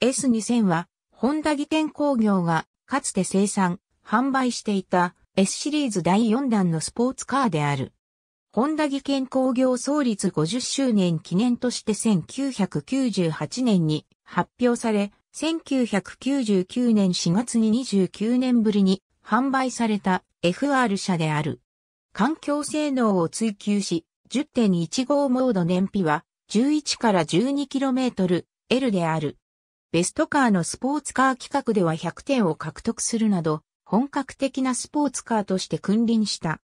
S2000 は、ホンダ技研工業が、かつて生産、販売していた S シリーズ第4弾のスポーツカーである。ホンダ技研工業創立50周年記念として1998年に発表され、1999年4月に29年ぶりに販売された FR 車である。環境性能を追求し、10.15モード燃費は11から 12km L である。ベストカーのスポーツカー企画では100点を獲得するなど、本格的なスポーツカーとして君臨した。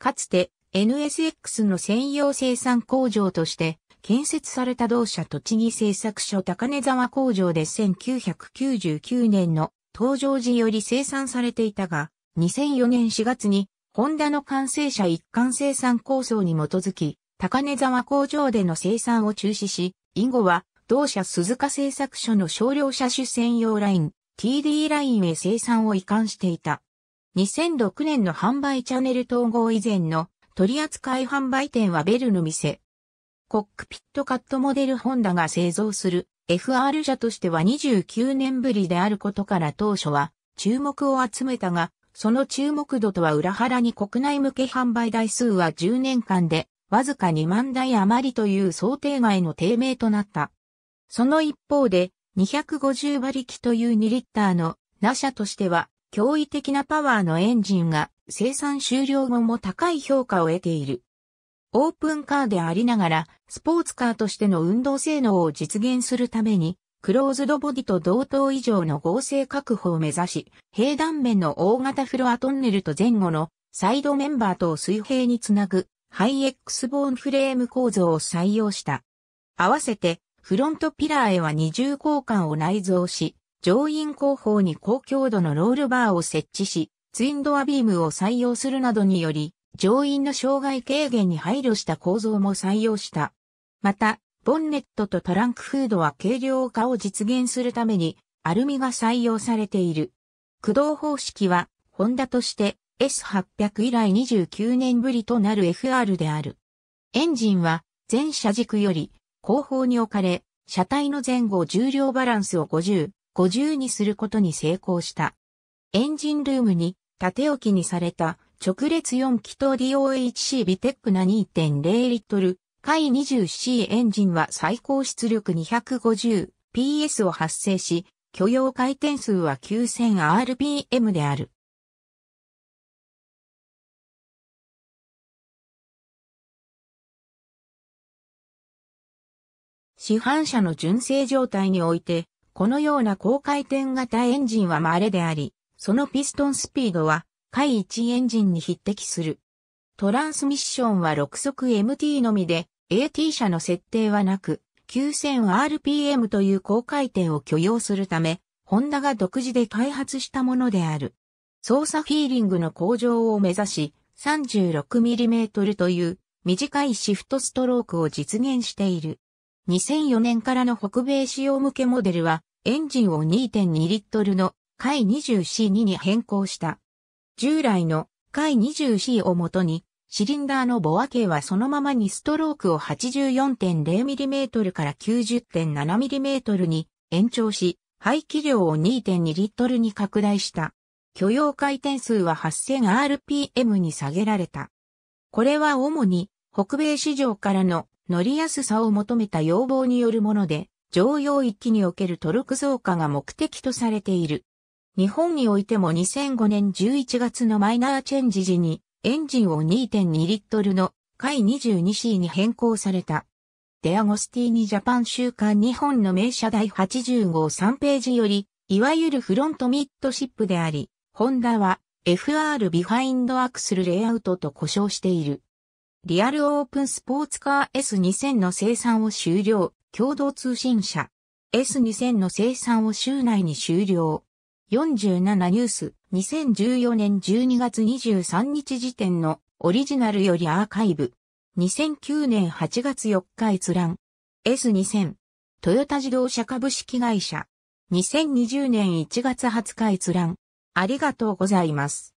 かつて NSX の専用生産工場として建設された同社栃木製作所高根沢工場で1999年の登場時より生産されていたが、2004年4月にホンダの完成車一貫生産構想に基づき、高根沢工場での生産を中止し、以後は同社鈴鹿製作所の少量車種専用ライン、TD ラインへ生産を移管していた。2006年の販売チャンネル統合以前の取扱い販売店はベルの店。コックピットカットモデルホンダが製造する FR 車としては29年ぶりであることから当初は注目を集めたが、その注目度とは裏腹に国内向け販売台数は10年間でわずか2万台余りという想定外の低迷となった。その一方で、250馬力という2リッターのナシャとしては、驚異的なパワーのエンジンが生産終了後も高い評価を得ている。オープンカーでありながら、スポーツカーとしての運動性能を実現するために、クローズドボディと同等以上の合成確保を目指し、平断面の大型フロアトンネルと前後のサイドメンバーと水平につなぐハイエックスボーンフレーム構造を採用した。合わせてフロントピラーへは二重交換を内蔵し、乗員後方に高強度のロールバーを設置し、ツインドアビームを採用するなどにより、乗員の障害軽減に配慮した構造も採用した。また、ボンネットとトランクフードは軽量化を実現するために、アルミが採用されている。駆動方式は、ホンダとして S800 以来29年ぶりとなる FR である。エンジンは、全車軸より後方に置かれ、車体の前後重量バランスを50、50にすることに成功した。エンジンルームに縦置きにされた直列4気筒 DOHC ビテックな2.0リットル、回 20C エンジンは最高出力 250PS を発生し、許容回転数は 9000rpm である。市販車の純正状態において、このような高回転型エンジンは稀であり、そのピストンスピードは、回1エンジンに匹敵する。トランスミッションは6速 MT のみで、AT 車の設定はなく、9000rpm という高回転を許容するため、ホンダが独自で開発したものである。操作フィーリングの向上を目指し、36mm という短いシフトストロークを実現している。2004年からの北米仕様向けモデルは、エンジンを2.2リットルの海 20C2 に変更した。従来の海 20C をもとに、シリンダーのボア径はそのままにストロークを 84.0mm から 90.7mm に延長し、排気量を2.2リットルに拡大した。許容回転数は 8000rpm に下げられた。これは主に北米市場からの乗りやすさを求めた要望によるもので、常用域におけるトルク増加が目的とされている。日本においても2005年11月のマイナーチェンジ時に、エンジンを2.2リットルの回 22C に変更された。デアゴスティーニジャパン週刊日本の名車第80号3ページより、いわゆるフロントミッドシップであり、ホンダは FR ビハインドアクスルレイアウトと呼称している。リアルオープンスポーツカー S2000 の生産を終了、共同通信社。S2000 の生産を週内に終了。47ニュース、2014年12月23日時点のオリジナルよりアーカイブ。2009年8月4日閲覧。S2000。トヨタ自動車株式会社。2020年1月20日閲覧。ありがとうございます。